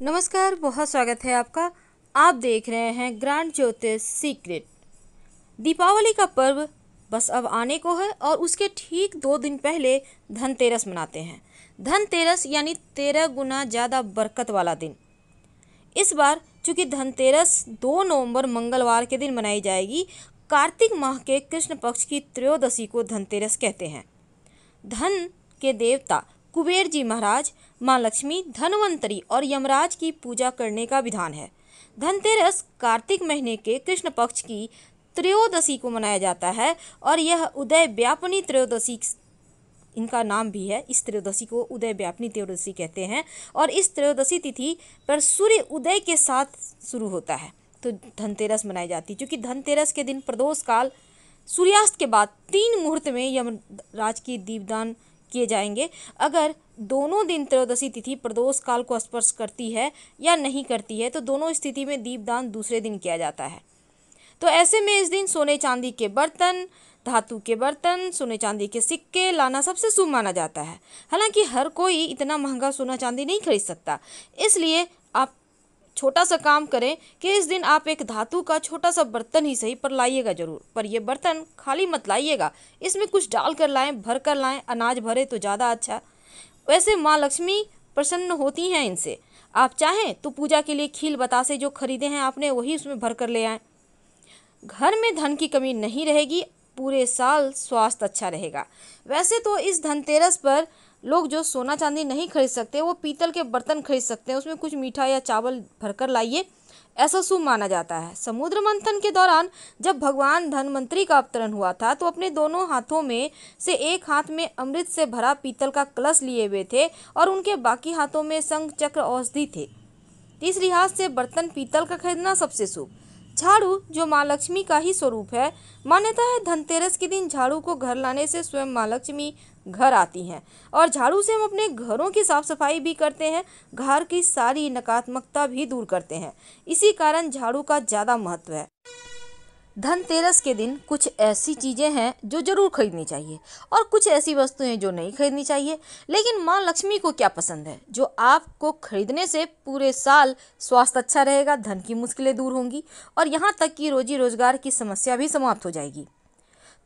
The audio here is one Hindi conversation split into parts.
नमस्कार बहुत स्वागत है आपका आप देख रहे हैं ग्रैंड ज्योतिष सीक्रेट दीपावली का पर्व बस अब आने को है और उसके ठीक दो दिन पहले धनतेरस मनाते हैं धनतेरस यानी तेरह गुना ज़्यादा बरकत वाला दिन इस बार चूँकि धनतेरस दो नवंबर मंगलवार के दिन मनाई जाएगी कार्तिक माह के कृष्ण पक्ष की त्रयोदशी को धनतेरस कहते हैं धन के देवता कुबेर जी महाराज माँ लक्ष्मी धनवंतरी और यमराज की पूजा करने का विधान है धनतेरस कार्तिक महीने के कृष्ण पक्ष की त्रयोदशी को मनाया जाता है और यह उदय व्यापनी त्रयोदशी इनका नाम भी है इस त्रयोदशी को उदय व्यापनी त्रयोदशी कहते हैं और इस त्रयोदशी तिथि पर सूर्य उदय के साथ शुरू होता है तो धनतेरस मनाई जाती है चूँकि धनतेरस के दिन प्रदोष काल सूर्यास्त के बाद तीन मुहूर्त में यमराज की दीपदान किए जाएंगे अगर दोनों दिन त्रयोदशी तिथि प्रदोष काल को स्पर्श करती है या नहीं करती है तो दोनों स्थिति में दीपदान दूसरे दिन किया जाता है तो ऐसे में इस दिन सोने चांदी के बर्तन धातु के बर्तन सोने चांदी के सिक्के लाना सबसे शुभ माना जाता है हालांकि हर कोई इतना महंगा सोना चांदी नहीं खरीद सकता इसलिए आप छोटा सा काम करें कि इस दिन आप एक धातु का छोटा सा बर्तन ही सही पर लाइएगा जरूर पर यह बर्तन खाली मत लाइएगा इसमें कुछ डाल कर लाएँ भर कर लाएँ अनाज भरे तो ज़्यादा अच्छा वैसे माँ लक्ष्मी प्रसन्न होती हैं इनसे आप चाहें तो पूजा के लिए खील बतासे जो खरीदे हैं आपने वही उसमें भर कर ले आए घर में धन की कमी नहीं रहेगी पूरे साल स्वास्थ्य अच्छा रहेगा वैसे तो इस धनतेरस पर लोग जो सोना चांदी नहीं खरीद सकते वो पीतल के बर्तन खरीद सकते हैं उसमें कुछ मीठा या चावल भरकर लाइए ऐसा शुभ माना जाता है समुद्र मंथन के दौरान जब भगवान धनवंतरी का अवतरण हुआ था तो अपने दोनों हाथों में से एक हाथ में अमृत से भरा पीतल का कलश लिए हुए थे और उनके बाकी हाथों में संघ चक्र औषधि थे इस लिहाज से बर्तन पीतल का खरीदना सबसे शुभ झाड़ू जो माँ लक्ष्मी का ही स्वरूप है मान्यता है धनतेरस के दिन झाड़ू को घर लाने से स्वयं माँ लक्ष्मी घर आती हैं और झाड़ू से हम अपने घरों की साफ सफाई भी करते हैं घर की सारी नकारात्मकता भी दूर करते हैं इसी कारण झाड़ू का ज़्यादा महत्व है धनतेरस के दिन कुछ ऐसी चीज़ें हैं जो ज़रूर खरीदनी चाहिए और कुछ ऐसी वस्तुएं जो नहीं खरीदनी चाहिए लेकिन माँ लक्ष्मी को क्या पसंद है जो आपको खरीदने से पूरे साल स्वास्थ्य अच्छा रहेगा धन की मुश्किलें दूर होंगी और यहाँ तक कि रोजी रोजगार की समस्या भी समाप्त हो जाएगी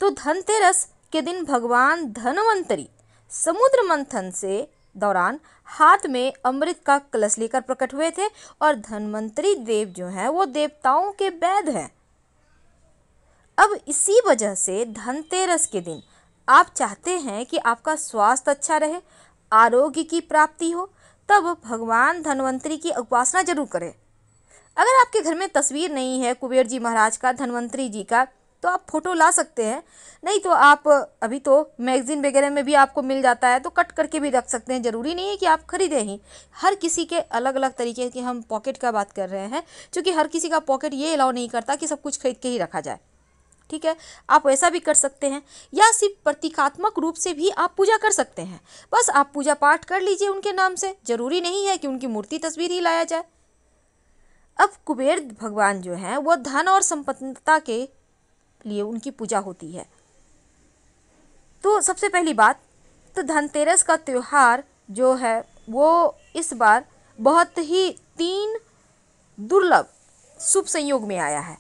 तो धनतेरस के दिन भगवान धनवंतरी समुद्र मंथन से दौरान हाथ में अमृत का कलश लेकर प्रकट हुए थे और धनवंतरी देव जो हैं वो देवताओं के वैद हैं अब इसी वजह से धनतेरस के दिन आप चाहते हैं कि आपका स्वास्थ्य अच्छा रहे आरोग्य की प्राप्ति हो तब भगवान धनवंतरी की उपासना जरूर करें अगर आपके घर में तस्वीर नहीं है कुबेर जी महाराज का धनवंतरी जी का तो आप फ़ोटो ला सकते हैं नहीं तो आप अभी तो मैगज़ीन वगैरह में भी आपको मिल जाता है तो कट करके भी रख सकते हैं ज़रूरी नहीं है कि आप ख़रीदें ही हर किसी के अलग अलग तरीके की हम पॉकेट का बात कर रहे हैं क्योंकि हर किसी का पॉकेट ये अलाउ नहीं करता कि सब कुछ खरीद के ही रखा जाए ठीक है आप ऐसा भी कर सकते हैं या सिर्फ प्रतीकात्मक रूप से भी आप पूजा कर सकते हैं बस आप पूजा पाठ कर लीजिए उनके नाम से जरूरी नहीं है कि उनकी मूर्ति तस्वीर ही लाया जाए अब कुबेर भगवान जो हैं वह धन और संपन्नता के लिए उनकी पूजा होती है तो सबसे पहली बात तो धनतेरस का त्यौहार जो है वो इस बार बहुत ही तीन दुर्लभ शुभ संयोग में आया है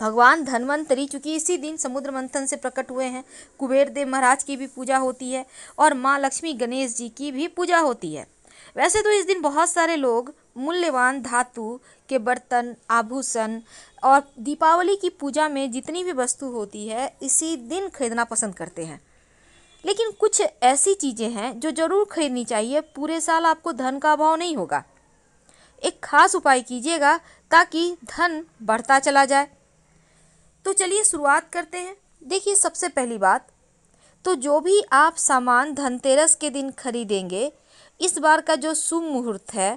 भगवान धनवंतरी चूँकि इसी दिन समुद्र मंथन से प्रकट हुए हैं कुबेर देव महाराज की भी पूजा होती है और माँ लक्ष्मी गणेश जी की भी पूजा होती है वैसे तो इस दिन बहुत सारे लोग मूल्यवान धातु के बर्तन आभूषण और दीपावली की पूजा में जितनी भी वस्तु होती है इसी दिन खरीदना पसंद करते हैं लेकिन कुछ ऐसी चीज़ें हैं जो ज़रूर खरीदनी चाहिए पूरे साल आपको धन का अभाव नहीं होगा एक खास उपाय कीजिएगा ताकि धन बढ़ता चला जाए तो चलिए शुरुआत करते हैं देखिए सबसे पहली बात तो जो भी आप सामान धनतेरस के दिन खरीदेंगे इस बार का जो शुभ मुहूर्त है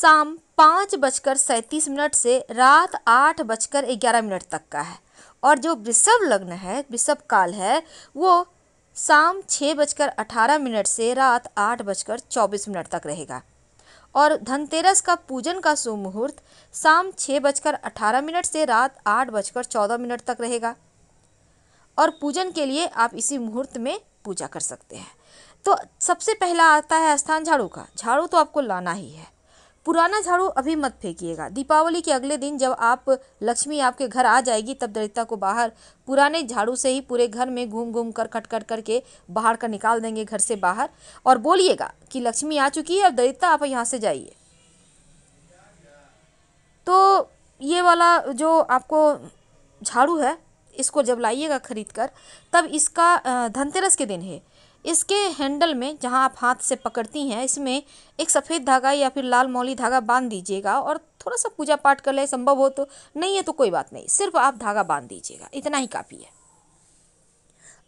शाम पाँच बजकर सैंतीस मिनट से रात आठ बजकर ग्यारह मिनट तक का है और जो वृषभ लग्न है वृषभ काल है वो शाम छः बजकर अठारह मिनट से रात आठ बजकर चौबीस मिनट तक रहेगा और धनतेरस का पूजन का मुहूर्त शाम छः बजकर अठारह मिनट से रात आठ बजकर चौदह मिनट तक रहेगा और पूजन के लिए आप इसी मुहूर्त में पूजा कर सकते हैं तो सबसे पहला आता है स्थान झाड़ू का झाड़ू तो आपको लाना ही है पुराना झाड़ू अभी मत फेंकिएगा दीपावली के अगले दिन जब आप लक्ष्मी आपके घर आ जाएगी तब दलिता को बाहर पुराने झाड़ू से ही पूरे घर में घूम घूम कर खटखट करके बाहर का निकाल देंगे घर से बाहर और बोलिएगा कि लक्ष्मी आ चुकी है अब दलिता आप यहाँ से जाइए तो ये वाला जो आपको झाड़ू है इसको जब लाइएगा खरीद कर तब इसका धनतेरस के दिन है इसके हैंडल में जहां आप हाथ से पकड़ती हैं इसमें एक सफ़ेद धागा या फिर लाल मौली धागा बांध दीजिएगा और थोड़ा सा पूजा पाठ कर ले संभव हो तो नहीं है तो कोई बात नहीं सिर्फ आप धागा बांध दीजिएगा इतना ही काफ़ी है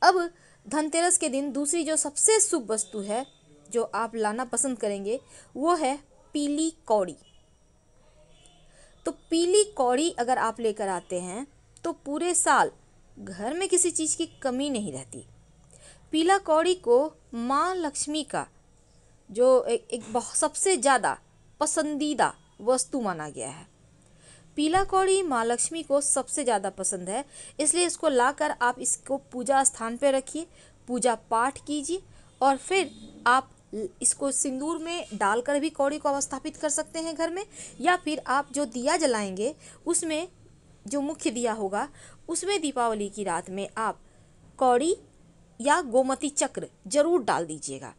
अब धनतेरस के दिन दूसरी जो सबसे शुभ वस्तु है जो आप लाना पसंद करेंगे वो है पीली कौड़ी तो पीली कौड़ी अगर आप लेकर आते हैं तो पूरे साल घर में किसी चीज़ की कमी नहीं रहती पीला कौड़ी को माँ लक्ष्मी का जो एक, एक सबसे ज़्यादा पसंदीदा वस्तु माना गया है पीला कौड़ी माँ लक्ष्मी को सबसे ज़्यादा पसंद है इसलिए इसको लाकर आप इसको पूजा स्थान पर रखिए पूजा पाठ कीजिए और फिर आप इसको सिंदूर में डालकर भी कौड़ी को अवस्थापित कर सकते हैं घर में या फिर आप जो दिया जलाएंगे उसमें जो मुख्य दिया होगा उसमें दीपावली की रात में आप कौड़ी या गोमती चक्र ज़रूर डाल दीजिएगा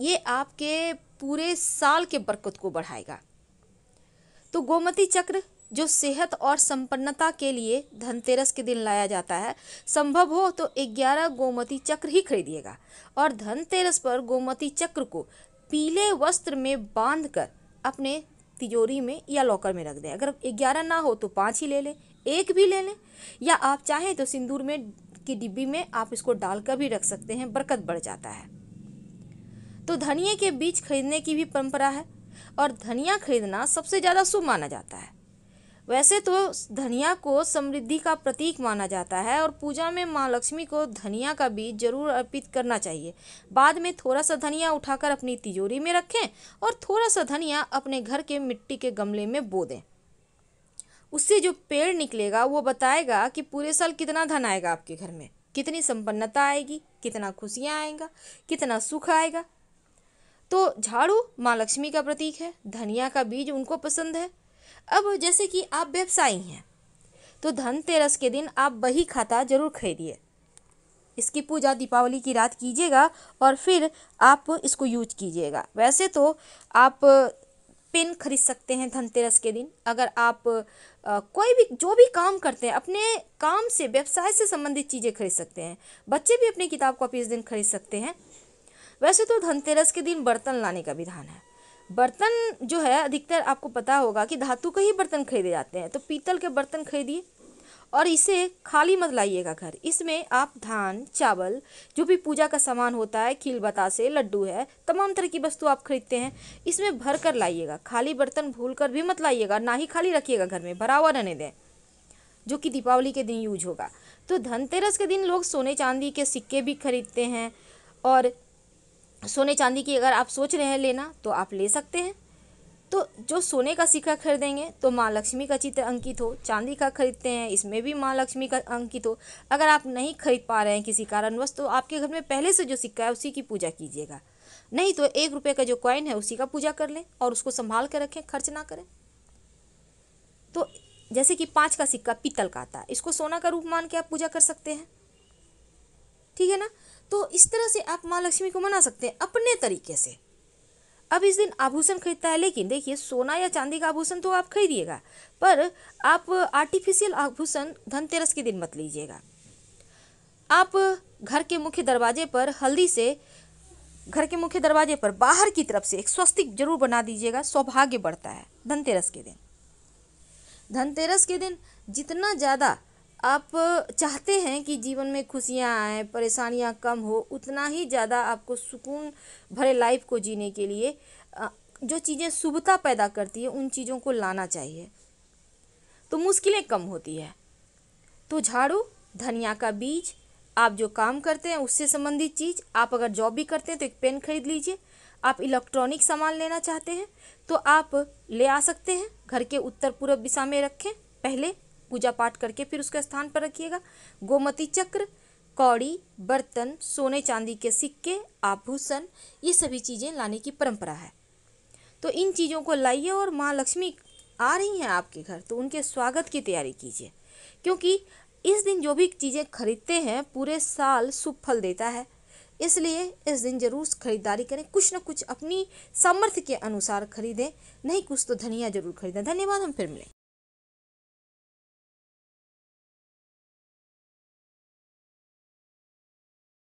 ये आपके पूरे साल के बरकत को बढ़ाएगा तो गोमती चक्र जो सेहत और संपन्नता के लिए धनतेरस के दिन लाया जाता है संभव हो तो 11 गोमती चक्र ही खरीदिएगा और धनतेरस पर गोमती चक्र को पीले वस्त्र में बांध कर अपने तिजोरी में या लॉकर में रख दें अगर ग्यारह ना हो तो पाँच ही ले लें एक भी ले लें या आप चाहें तो सिंदूर में की डिब्बी में आप इसको डालकर भी रख सकते हैं बरकत बढ़ जाता है तो धनिए के बीज खरीदने की भी परंपरा है और धनिया खरीदना सबसे ज़्यादा शुभ माना जाता है वैसे तो धनिया को समृद्धि का प्रतीक माना जाता है और पूजा में माँ लक्ष्मी को धनिया का बीज जरूर अर्पित करना चाहिए बाद में थोड़ा सा धनिया उठाकर अपनी तिजोरी में रखें और थोड़ा सा धनिया अपने घर के मिट्टी के गमले में बो दें उससे जो पेड़ निकलेगा वो बताएगा कि पूरे साल कितना धन आएगा आपके घर में कितनी संपन्नता आएगी कितना खुशियाँ आएगा कितना सुख आएगा तो झाड़ू माँ लक्ष्मी का प्रतीक है धनिया का बीज उनको पसंद है अब जैसे कि आप व्यवसायी हैं तो धनतेरस के दिन आप बही खाता जरूर खरीदिए इसकी पूजा दीपावली की रात कीजिएगा और फिर आप इसको यूज कीजिएगा वैसे तो आप पेन खरीद सकते हैं धनतेरस के दिन अगर आप आ, कोई भी जो भी काम करते हैं अपने काम से व्यवसाय से संबंधित चीज़ें खरीद सकते हैं बच्चे भी अपनी किताब कॉपी इस दिन खरीद सकते हैं वैसे तो धनतेरस के दिन बर्तन लाने का विधान है बर्तन जो है अधिकतर आपको पता होगा कि धातु के ही बर्तन खरीदे जाते हैं तो पीतल के बर्तन खरीदिए और इसे खाली मत लाइएगा घर इसमें आप धान चावल जो भी पूजा का सामान होता है खील बतासे लड्डू है तमाम तरह की वस्तु आप खरीदते हैं इसमें भर कर लाइएगा खाली बर्तन भूल कर भी मत लाइएगा ना ही खाली रखिएगा घर में भरा हुआ रहने दें जो कि दीपावली के दिन यूज होगा तो धनतेरस के दिन लोग सोने चांदी के सिक्के भी खरीदते हैं और सोने चांदी की अगर आप सोच रहे हैं लेना तो आप ले सकते हैं तो जो सोने का सिक्का खरीदेंगे तो माँ लक्ष्मी का चित्र अंकित हो चांदी का खरीदते हैं इसमें भी माँ लक्ष्मी का अंकित हो अगर आप नहीं खरीद पा रहे हैं किसी कारणवश तो आपके घर में पहले से जो सिक्का है उसी की पूजा कीजिएगा नहीं तो एक रुपये का जो कॉइन है उसी का पूजा कर लें और उसको संभाल कर रखें खर्च ना करें तो जैसे कि पाँच का सिक्का पीतल का आता है इसको सोना का रूप मान के आप पूजा कर सकते हैं ठीक है ना तो इस तरह से आप माँ लक्ष्मी को मना सकते हैं अपने तरीके से अब इस दिन आभूषण खरीदता है लेकिन देखिए सोना या चांदी का आभूषण तो आप खरीदिएगा पर आप आर्टिफिशियल आभूषण धनतेरस के दिन मत लीजिएगा आप घर के मुख्य दरवाजे पर हल्दी से घर के मुख्य दरवाजे पर बाहर की तरफ से एक स्वस्तिक जरूर बना दीजिएगा सौभाग्य बढ़ता है धनतेरस के दिन धनतेरस के दिन जितना ज़्यादा आप चाहते हैं कि जीवन में खुशियाँ आएँ परेशानियाँ कम हो उतना ही ज़्यादा आपको सुकून भरे लाइफ को जीने के लिए जो चीज़ें शुभता पैदा करती है उन चीज़ों को लाना चाहिए तो मुश्किलें कम होती है तो झाड़ू धनिया का बीज आप जो काम करते हैं उससे संबंधित चीज़ आप अगर जॉब भी करते हैं तो एक पेन खरीद लीजिए आप इलेक्ट्रॉनिक सामान लेना चाहते हैं तो आप ले आ सकते हैं घर के उत्तर पूर्व दिशा में रखें पहले पूजा पाठ करके फिर उसके स्थान पर रखिएगा गोमती चक्र कौड़ी बर्तन सोने चांदी के सिक्के आभूषण ये सभी चीज़ें लाने की परंपरा है तो इन चीज़ों को लाइए और माँ लक्ष्मी आ रही हैं आपके घर तो उनके स्वागत की तैयारी कीजिए क्योंकि इस दिन जो भी चीज़ें खरीदते हैं पूरे साल शुभ फल देता है इसलिए इस दिन जरूर खरीदारी करें कुछ ना कुछ अपनी सामर्थ्य के अनुसार खरीदें नहीं कुछ तो धनिया जरूर खरीदें धन्यवाद हम फिर मिलें